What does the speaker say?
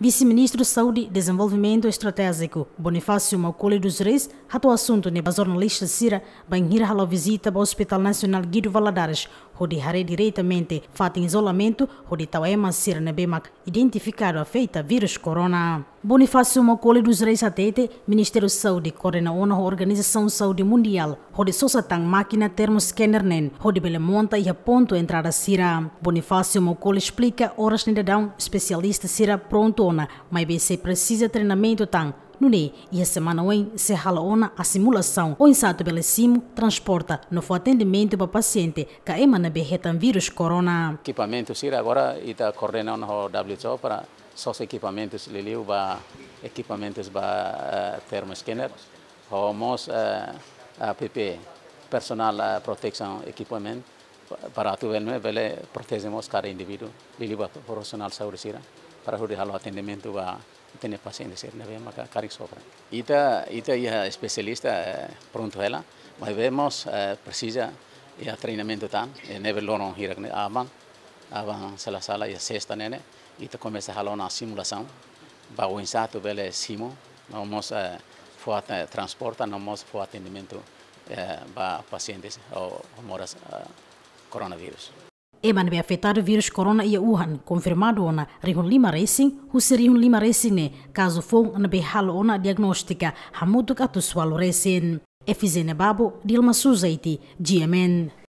Vice-ministro de Saúde e Desenvolvimento Estratégico Bonifácio Macaulay dos Reis ratou o assunto neba jornalista Cira Banhira Halal visita ao Hospital Nacional Guido Valadares, onde Hare diretamente fata isolamento, onde Tauema Sirne Bemak identificado a feita vírus corona. Bonifácio Mocoli dos Reis Atete, Ministério da Saúde, coordena a Organização de Saúde Mundial, onde só satang máquina termo scanner nen, onde bele monta e a ponto entrada Sira. Bonifácio Mocoli explica horas de dão especialista Sira pronto, mas BC precisa treinamento tang, Nune e a semana em se halaona a simulação ensaio insato belecimo transporta no atendimento para paciente que é o vírus corona. Equipamento sira agora está correndo no WHO para só equipamentos liliu ba equipamentos ba uh, termoscanner, homos eh, a app personal proteção eh, protection equipamento para atuar é? velme bele protegemos cada indivíduo liliu ba profissional saúde sira para o atendimento a tener pacientes, né, vemos que cari sobra. Ita ita é especialista eh, pronto ela, mas vemos eh, precisa ia treinamento tan, eh, neve lono hirak ne avan, avan sala sala ia sexta nene, ita começa a na simulação, ba o insato vele simo, vamos foi transporta, nós foi atendimento para pacientes ou moras coronavírus. Eman be afetado vírus corona ia Wuhan, confirmado ona Rihun Lima Racing, husi Rihun Lima Racing ne, caso fong na be halo ona diagnóstica, hamutuk atu swalo racing. Efizene Babo, Dilma Suzaiti, GMN.